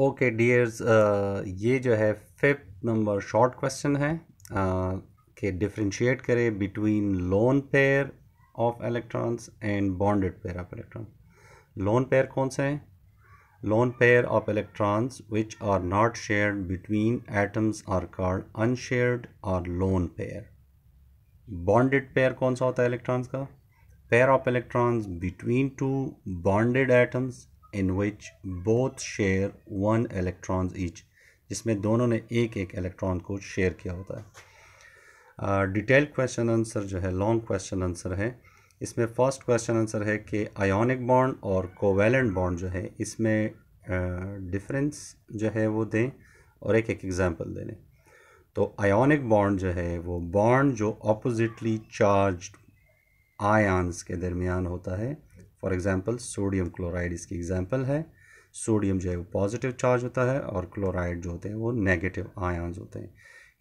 okay dears uh, ये जो है फिफ्थ नंबर शॉर्ट क्वेश्चन है uh, कि डिफ्रेंशिएट करें between lone pair of electrons and bonded pair of electron lone pair कौन से हैं lone pair of electrons which are not shared between atoms are called unshared और lone pair bonded pair कौन सा होता है इलेक्ट्रॉन्स का pair of electrons between two bonded atoms in which both share one electron each जिसमें दोनों ने एक एक इलेक्ट्रॉन को शेयर किया होता है डिटेल क्वेश्चन आंसर जो है लॉन्ग क्वेश्चन आंसर है इसमें फर्स्ट क्वेश्चन आंसर है कि आयोनिक बॉन्ड और कोवेलेंट बॉन्ड जो है इसमें डिफरेंस जो है वो दें और एक एक एग्ज़ाम्पल दे दें तो आयोनिक बॉन्ड जो है वो बॉन्ड जो अपोजिटली चार्ज आयन्स के दरमियान होता है फॉर एग्ज़ाम्पल सोडियम क्लोराइड इसकी एग्ज़ाम्पल है सोडियम जो है वो पॉजिटिव चार्ज होता है और क्लोराइड जो होते हैं वो नेगेटिव आयन्स होते हैं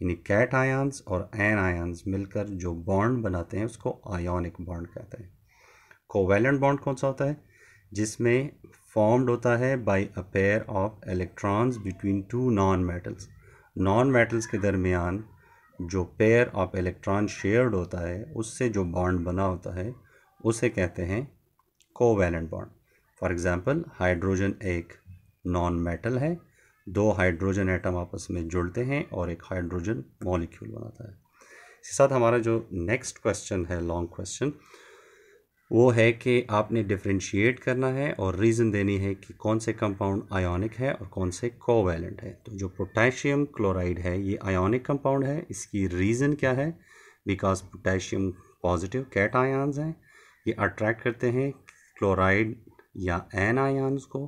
यानी कैट आयन्स और एन आयन्स मिलकर जो बॉन्ड बनाते हैं उसको आयोनिक बॉन्ड कहते हैं कोवेलेंट बॉन्ड कौन सा होता है जिसमें फॉर्म्ड होता है by a pair of electrons between two non metals non metals के दरमियान जो पेयर ऑफ इलेक्ट्रॉन शेयर्ड होता है उससे जो बॉन्ड बना होता है उसे कहते हैं covalent bond for example hydrogen एक नॉन मेटल है दो हाइड्रोजन एटम आपस में जुड़ते हैं और एक हाइड्रोजन मॉलिक्यूल बनाता है इसके साथ हमारा जो नेक्स्ट क्वेश्चन है लॉन्ग क्वेश्चन वो है कि आपने डिफ्रेंशिएट करना है और रीज़न देनी है कि कौन से कंपाउंड आयोनिक है और कौन से कोवैलेंट है तो जो पोटेशियम क्लोराइड है ये आयोनिक कंपाउंड है इसकी रीज़न क्या है because potassium positive cations हैं ये अट्रैक्ट करते हैं क्लोराइड या एन आयान्स को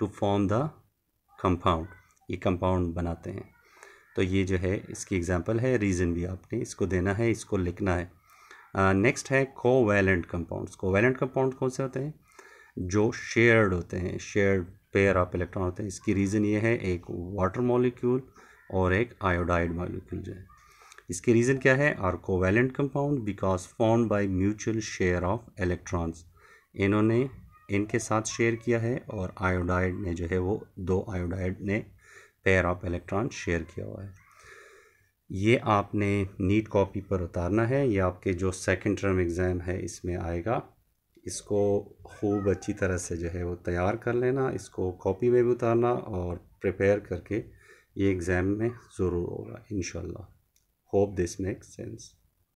टू फॉर्म द कंपाउंड ये कंपाउंड बनाते हैं तो ये जो है इसकी एग्जांपल है रीज़न भी आपने इसको देना है इसको लिखना है नेक्स्ट uh, है कोवैलेंट कंपाउंड्स कोवैलेंट कंपाउंड कौन से होते हैं जो शेयर्ड होते हैं शेयर्ड पेयर ऑफ इलेक्ट्रॉन होते हैं इसकी रीज़न ये है एक वाटर मॉलिक्यूल और एक आयोडाइड मॉलिक्यूल जो है इसकी रीज़न क्या है are covalent compound because form by mutual share of electrons इन्होंने इनके साथ शेयर किया है और आयोडाइड ने जो है वो दो आयोडाइड ने पेयर ऑफ इलेक्ट्रॉन शेयर किया हुआ है ये आपने नीट कॉपी पर उतारना है ये आपके जो सेकेंड टर्म एग्ज़ाम है इसमें आएगा इसको खूब अच्छी तरह से जो है वो तैयार कर लेना इसको कॉपी में भी उतारना और प्रिपेयर करके ये एग्ज़ाम में ज़रूर होगा in hope this make sense